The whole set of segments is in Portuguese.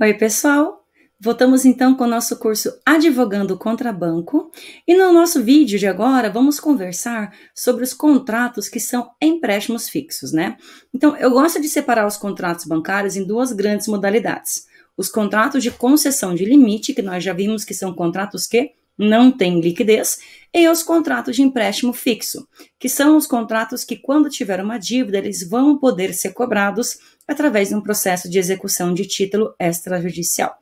Oi, pessoal! Voltamos então com o nosso curso Advogando contra Banco e no nosso vídeo de agora vamos conversar sobre os contratos que são empréstimos fixos, né? Então, eu gosto de separar os contratos bancários em duas grandes modalidades. Os contratos de concessão de limite, que nós já vimos que são contratos que não tem liquidez, e os contratos de empréstimo fixo, que são os contratos que, quando tiver uma dívida, eles vão poder ser cobrados através de um processo de execução de título extrajudicial.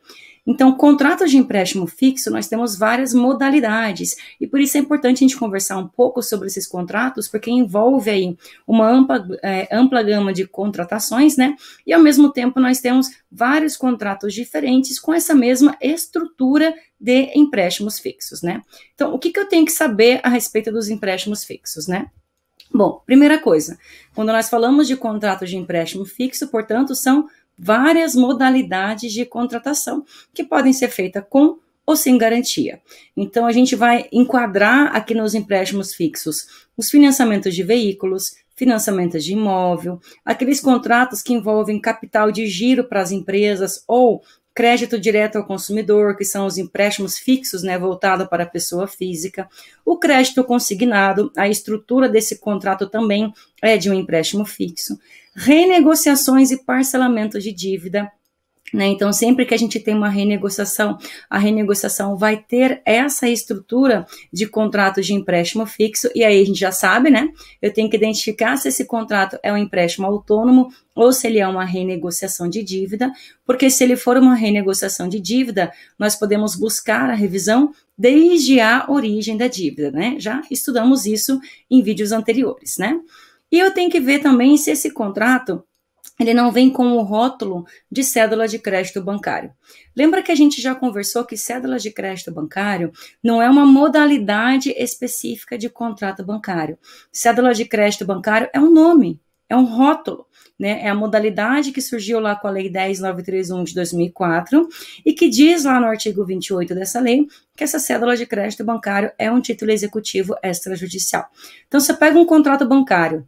Então, contratos de empréstimo fixo, nós temos várias modalidades, e por isso é importante a gente conversar um pouco sobre esses contratos, porque envolve aí uma ampla, é, ampla gama de contratações, né? E ao mesmo tempo nós temos vários contratos diferentes com essa mesma estrutura de empréstimos fixos, né? Então, o que, que eu tenho que saber a respeito dos empréstimos fixos, né? Bom, primeira coisa, quando nós falamos de contrato de empréstimo fixo, portanto, são várias modalidades de contratação que podem ser feitas com ou sem garantia. Então, a gente vai enquadrar aqui nos empréstimos fixos os financiamentos de veículos, financiamentos de imóvel, aqueles contratos que envolvem capital de giro para as empresas ou crédito direto ao consumidor, que são os empréstimos fixos, né, voltado para a pessoa física, o crédito consignado, a estrutura desse contrato também é de um empréstimo fixo, renegociações e parcelamento de dívida né? Então, sempre que a gente tem uma renegociação, a renegociação vai ter essa estrutura de contrato de empréstimo fixo, e aí a gente já sabe, né? Eu tenho que identificar se esse contrato é um empréstimo autônomo ou se ele é uma renegociação de dívida, porque se ele for uma renegociação de dívida, nós podemos buscar a revisão desde a origem da dívida, né? Já estudamos isso em vídeos anteriores, né? E eu tenho que ver também se esse contrato ele não vem com o rótulo de cédula de crédito bancário. Lembra que a gente já conversou que cédula de crédito bancário não é uma modalidade específica de contrato bancário. Cédula de crédito bancário é um nome, é um rótulo. Né, é a modalidade que surgiu lá com a Lei 10.931 de 2004 e que diz lá no artigo 28 dessa lei que essa cédula de crédito bancário é um título executivo extrajudicial. Então, você pega um contrato bancário,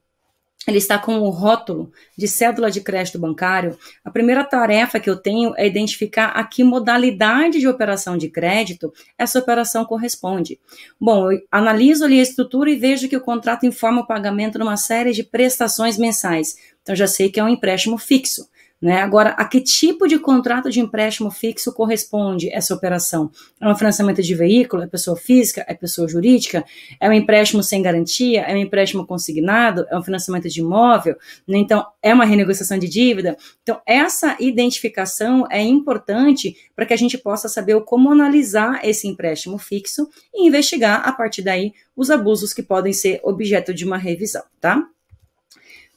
ele está com o rótulo de cédula de crédito bancário, a primeira tarefa que eu tenho é identificar a que modalidade de operação de crédito essa operação corresponde. Bom, eu analiso ali a estrutura e vejo que o contrato informa o pagamento de uma série de prestações mensais. Então, já sei que é um empréstimo fixo. Né? Agora, a que tipo de contrato de empréstimo fixo corresponde essa operação? É um financiamento de veículo? É pessoa física? É pessoa jurídica? É um empréstimo sem garantia? É um empréstimo consignado? É um financiamento de imóvel? Né? Então, é uma renegociação de dívida? Então, essa identificação é importante para que a gente possa saber como analisar esse empréstimo fixo e investigar, a partir daí, os abusos que podem ser objeto de uma revisão, tá?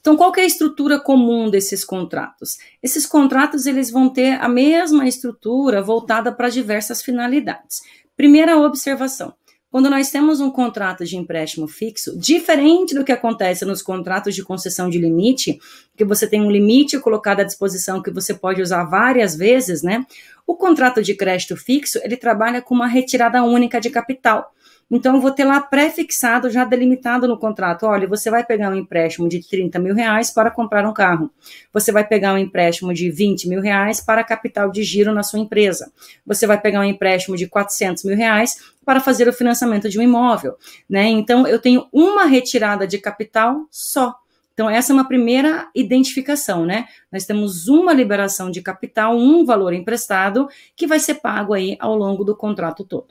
Então, qual é a estrutura comum desses contratos? Esses contratos eles vão ter a mesma estrutura voltada para diversas finalidades. Primeira observação: quando nós temos um contrato de empréstimo fixo, diferente do que acontece nos contratos de concessão de limite, que você tem um limite colocado à disposição que você pode usar várias vezes, né? O contrato de crédito fixo ele trabalha com uma retirada única de capital. Então, eu vou ter lá pré-fixado, já delimitado no contrato: olha, você vai pegar um empréstimo de 30 mil reais para comprar um carro. Você vai pegar um empréstimo de 20 mil reais para capital de giro na sua empresa. Você vai pegar um empréstimo de 400 mil reais para fazer o financiamento de um imóvel. Né? Então, eu tenho uma retirada de capital só. Então, essa é uma primeira identificação, né? Nós temos uma liberação de capital, um valor emprestado, que vai ser pago aí ao longo do contrato todo.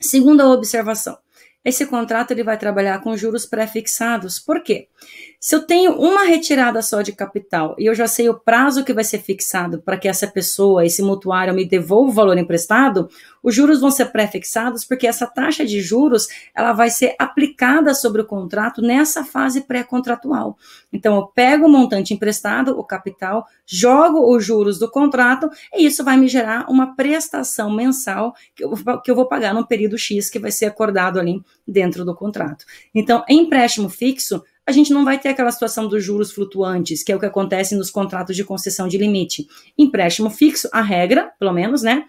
Segunda observação esse contrato ele vai trabalhar com juros pré-fixados. Por quê? Se eu tenho uma retirada só de capital e eu já sei o prazo que vai ser fixado para que essa pessoa, esse mutuário, me devolva o valor emprestado, os juros vão ser pré-fixados porque essa taxa de juros ela vai ser aplicada sobre o contrato nessa fase pré-contratual. Então, eu pego o montante emprestado, o capital, jogo os juros do contrato e isso vai me gerar uma prestação mensal que eu, vou pagar no período X que vai ser acordado ali dentro do contrato. Então, em empréstimo fixo, a gente não vai ter aquela situação dos juros flutuantes, que é o que acontece nos contratos de concessão de limite. Empréstimo fixo, a regra, pelo menos, né?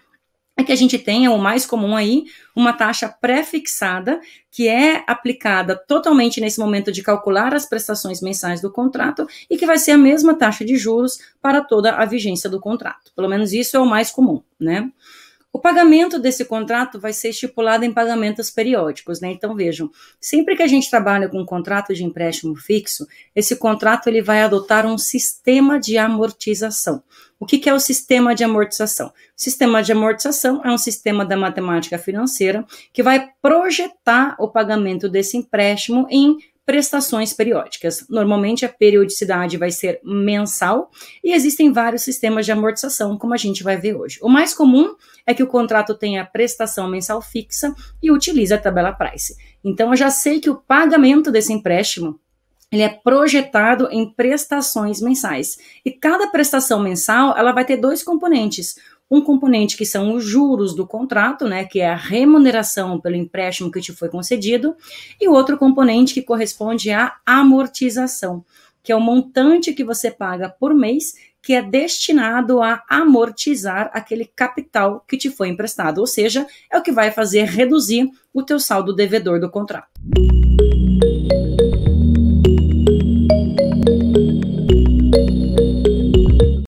É que a gente tenha, o mais comum aí, uma taxa pré-fixada, que é aplicada totalmente nesse momento de calcular as prestações mensais do contrato e que vai ser a mesma taxa de juros para toda a vigência do contrato. Pelo menos isso é o mais comum, né? O pagamento desse contrato vai ser estipulado em pagamentos periódicos, né? Então vejam, sempre que a gente trabalha com um contrato de empréstimo fixo, esse contrato ele vai adotar um sistema de amortização. O que, que é o sistema de amortização? O sistema de amortização é um sistema da matemática financeira que vai projetar o pagamento desse empréstimo em prestações periódicas. Normalmente a periodicidade vai ser mensal e existem vários sistemas de amortização, como a gente vai ver hoje. O mais comum é que o contrato tenha prestação mensal fixa e utiliza a tabela price. Então eu já sei que o pagamento desse empréstimo ele é projetado em prestações mensais. E cada prestação mensal, ela vai ter dois componentes um componente que são os juros do contrato, né, que é a remuneração pelo empréstimo que te foi concedido, e outro componente que corresponde à amortização, que é o montante que você paga por mês, que é destinado a amortizar aquele capital que te foi emprestado, ou seja, é o que vai fazer reduzir o teu saldo devedor do contrato.